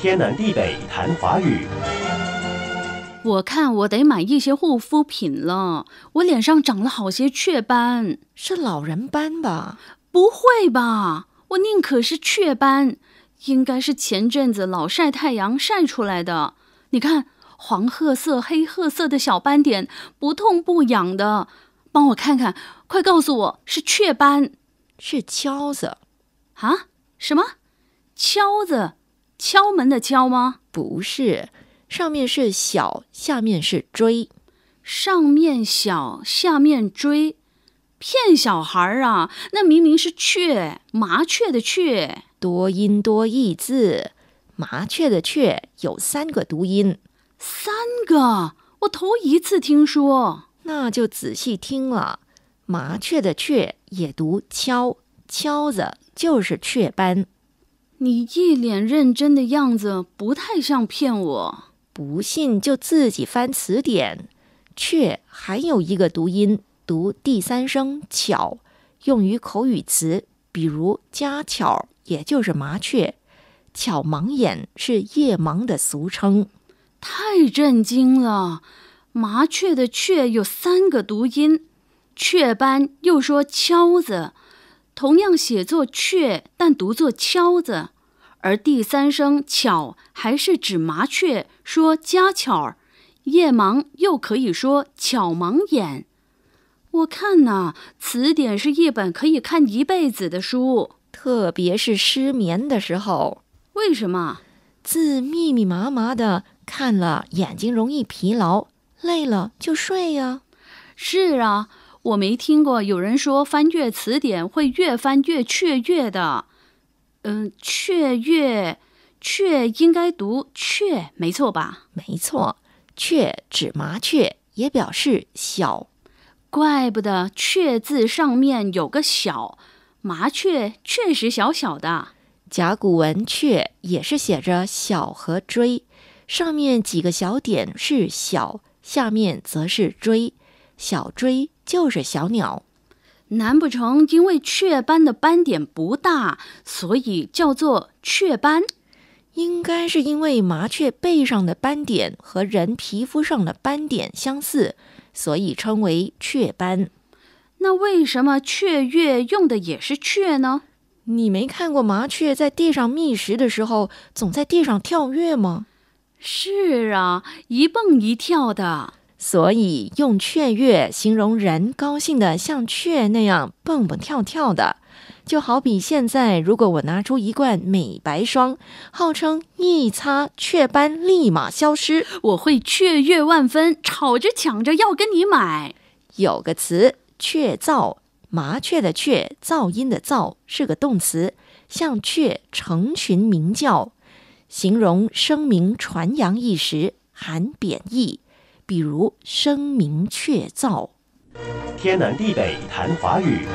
天南地北谈华语。我看我得买一些护肤品了。我脸上长了好些雀斑，是老人斑吧？不会吧？我宁可是雀斑，应该是前阵子老晒太阳晒出来的。你看，黄褐色、黑褐色的小斑点，不痛不痒的。帮我看看，快告诉我，是雀斑，是悄子，啊？什么？悄子？敲门的敲吗？不是，上面是小，下面是锥，上面小，下面锥，骗小孩啊！那明明是雀，麻雀的雀，多音多义字，麻雀的雀有三个读音，三个，我头一次听说。那就仔细听了，麻雀的雀也读敲，敲子就是雀斑。你一脸认真的样子，不太像骗我。不信就自己翻词典，雀还有一个读音，读第三声，巧，用于口语词，比如家巧，也就是麻雀。巧盲眼是夜盲的俗称。太震惊了，麻雀的雀有三个读音，雀斑又说敲子。同样写作“雀”，但读作“敲”子，而第三声“巧”还是指麻雀，说“家巧儿”。夜盲又可以说“巧盲眼”。我看呐，词典是一本可以看一辈子的书，特别是失眠的时候。为什么？字密密麻麻的，看了眼睛容易疲劳，累了就睡呀。是啊。我没听过有人说翻越词典会越翻越雀跃的，嗯，雀跃，雀应该读雀，没错吧？没错，雀指麻雀，也表示小。怪不得雀字上面有个小，麻雀确实小小的。甲骨文雀也是写着小和锥”，上面几个小点是小，下面则是锥”。小锥就是小鸟，难不成因为雀斑的斑点不大，所以叫做雀斑？应该是因为麻雀背上的斑点和人皮肤上的斑点相似，所以称为雀斑。那为什么雀跃用的也是雀呢？你没看过麻雀在地上觅食的时候，总在地上跳跃吗？是啊，一蹦一跳的。所以用雀跃形容人高兴的像雀那样蹦蹦跳跳的，就好比现在，如果我拿出一罐美白霜，号称一擦雀斑立马消失，我会雀跃万分，吵着抢着要跟你买。有个词“雀噪”，麻雀的“雀”噪音的“噪”是个动词，像雀成群鸣叫，形容声名传扬一时，含贬义。比如声名鹊噪。天南地北谈华语。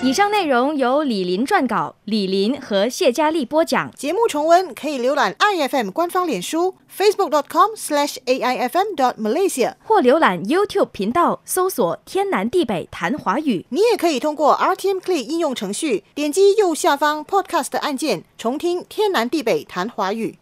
以上内容由李林撰稿，李林和谢佳丽播讲。节目重温可以浏览 i FM 官方脸书 facebook.com/slash ai fm dot malaysia，或浏览 YouTube 频道搜索“天南地北谈华语”。你也可以通过 RTM Play 应用程序点击右下方 Podcast 按键重听“天南地北谈华语”。